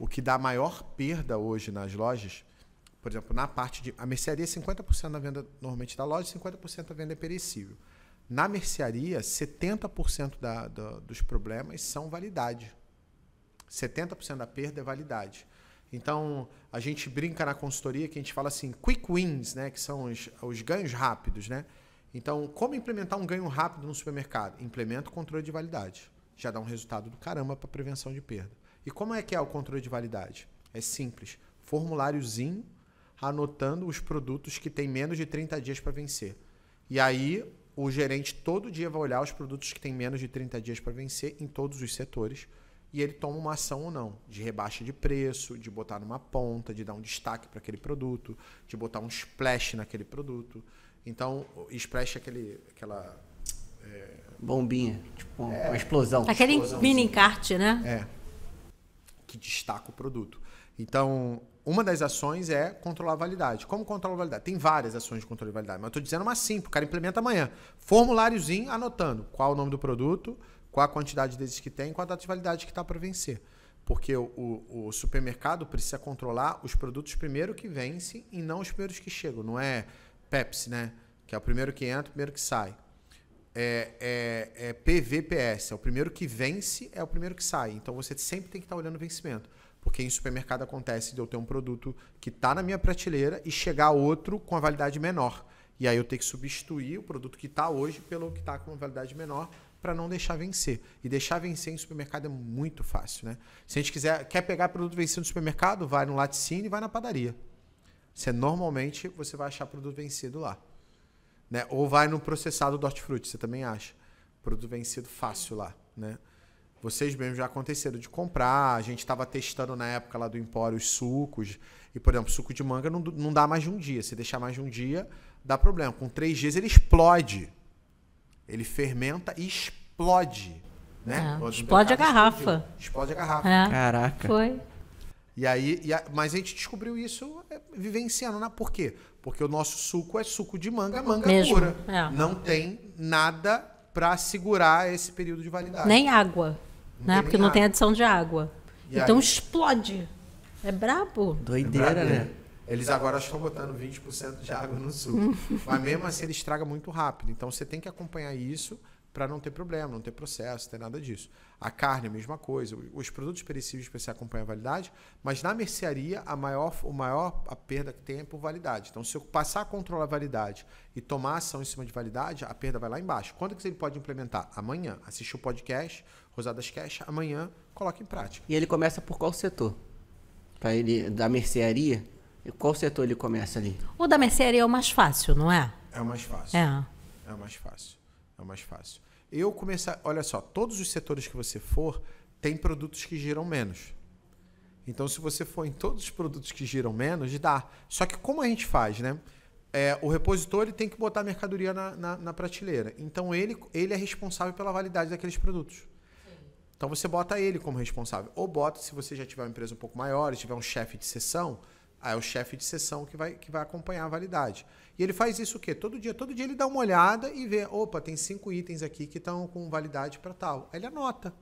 O que dá maior perda hoje nas lojas, por exemplo, na parte de. A mercearia, 50% é da venda normalmente da loja, 50% da venda é perecível. Na mercearia, 70% da, da, dos problemas são validade. 70% da perda é validade. Então, a gente brinca na consultoria que a gente fala assim, quick wins, né? que são os, os ganhos rápidos. Né? Então, como implementar um ganho rápido no supermercado? Implementa o controle de validade. Já dá um resultado do caramba para prevenção de perda. E como é que é o controle de validade? É simples. Formuláriozinho anotando os produtos que tem menos de 30 dias para vencer. E aí o gerente todo dia vai olhar os produtos que tem menos de 30 dias para vencer em todos os setores e ele toma uma ação ou não, de rebaixa de preço, de botar numa ponta, de dar um destaque para aquele produto, de botar um splash naquele produto. Então, splash é aquele, aquela. É... Bombinha, tipo uma, é, uma explosão. Aquele mini encarte, né? É que destaca o produto. Então, uma das ações é controlar a validade. Como controlar a validade? Tem várias ações de controle de validade, mas eu estou dizendo uma simples, o cara implementa amanhã. Formuláriozinho anotando qual o nome do produto, qual a quantidade desses que tem, qual a data de validade que está para vencer. Porque o, o, o, supermercado precisa controlar os produtos primeiro que vencem e não os primeiros que chegam. Não é Pepsi, né? Que é o primeiro que entra, o primeiro que sai é, é, é PVPS. É o primeiro que vence, é o primeiro que sai. Então você sempre tem que estar tá olhando o vencimento. Porque em supermercado acontece de eu ter um produto que está na minha prateleira e chegar outro com a validade menor. E aí eu tenho que substituir o produto que está hoje pelo que está com uma validade menor para não deixar vencer. E deixar vencer em supermercado é muito fácil, né? Se a gente quiser, quer pegar produto vencido no supermercado, vai no laticínio e vai na padaria. Você normalmente você vai achar produto vencido lá. Né? Ou vai no processado do hortifruti, você também acha. Produto vencido fácil lá, né? Vocês mesmos já aconteceram de comprar, a gente estava testando na época lá do Empório os sucos, e por exemplo, suco de manga não, não dá mais de um dia, se deixar mais de um dia, dá problema. Com três dias ele explode, ele fermenta e explode. Né? É, então explode a garrafa. Explode a garrafa. É. Caraca. Foi. E aí, e a, mas a gente descobriu isso é, vivenciando. Na, né? por quê? Porque o nosso suco é suco de manga, é manga Mesmo, pura. É. Não tem nada para segurar esse período de validade. Nem água, não né? Porque não água. tem adição de água. E então aí? explode. É brabo. Doideira, é brabo, né? Eles agora estão botando 20% de água no suco. Hum. Mas mesmo assim ele estraga muito rápido. Então você tem que acompanhar isso para não ter problema, não ter processo, não ter nada disso. A carne, a mesma coisa. Os produtos perecíveis para você acompanhar a validade, mas na mercearia, a maior, o maior a perda que tem é por validade. Então, se eu passar a controlar a validade e tomar ação em cima de validade, a perda vai lá embaixo. Quando é que ele pode implementar? Amanhã. Assiste o podcast, Rosadas Cash, amanhã coloca em prática. E ele começa por qual setor? Para ele, da mercearia? Qual setor ele começa ali? O da mercearia é o mais fácil, não é? É o mais fácil. É. É o mais fácil. É mais fácil. Eu começar. Olha só, todos os setores que você for, tem produtos que giram menos. Então, se você for em todos os produtos que giram menos, dá. Só que como a gente faz, né? É, o repositor ele tem que botar a mercadoria na, na, na, prateleira. Então, ele, ele é responsável pela validade daqueles produtos. Então, você bota ele como responsável. Ou bota, se você já tiver uma empresa um pouco maior, tiver um chefe de sessão, Aí ah, é o chefe de sessão que vai, que vai acompanhar a validade. E ele faz isso o quê? Todo dia. Todo dia ele dá uma olhada e vê, opa, tem cinco itens aqui que estão com validade para tal. Aí ele anota.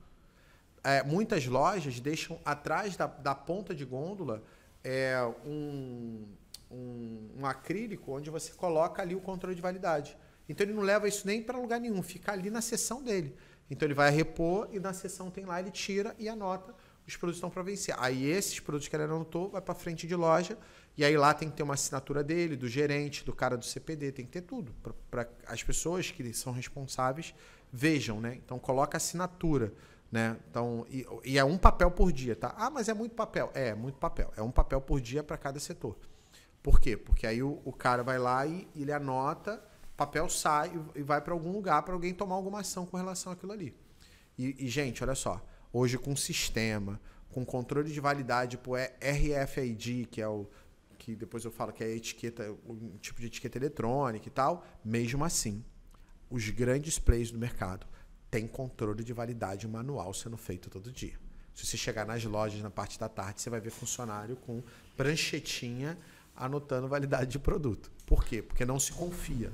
É, muitas lojas deixam atrás da, da ponta de gôndola é, um, um, um, acrílico onde você coloca ali o controle de validade. Então ele não leva isso nem para lugar nenhum, fica ali na sessão dele. Então ele vai repor e na sessão tem lá, ele tira e anota os produtos estão para vencer. Aí esses produtos que ele anotou vai para frente de loja e aí lá tem que ter uma assinatura dele, do gerente, do cara do CPD, tem que ter tudo para as pessoas que são responsáveis vejam, né? Então coloca assinatura, né? Então e, e, é um papel por dia, tá? Ah, mas é muito papel. É, é muito papel. É um papel por dia para cada setor. Por quê? Porque aí o, o cara vai lá e ele anota, papel sai e vai para algum lugar para alguém tomar alguma ação com relação àquilo ali. e, e gente, olha só hoje com sistema, com controle de validade por RFID, que é o que depois eu falo que é etiqueta, um tipo de etiqueta eletrônica e tal, mesmo assim, os grandes players do mercado têm controle de validade manual sendo feito todo dia. Se você chegar nas lojas na parte da tarde, você vai ver funcionário com pranchetinha anotando validade de produto. Por quê? Porque não se confia.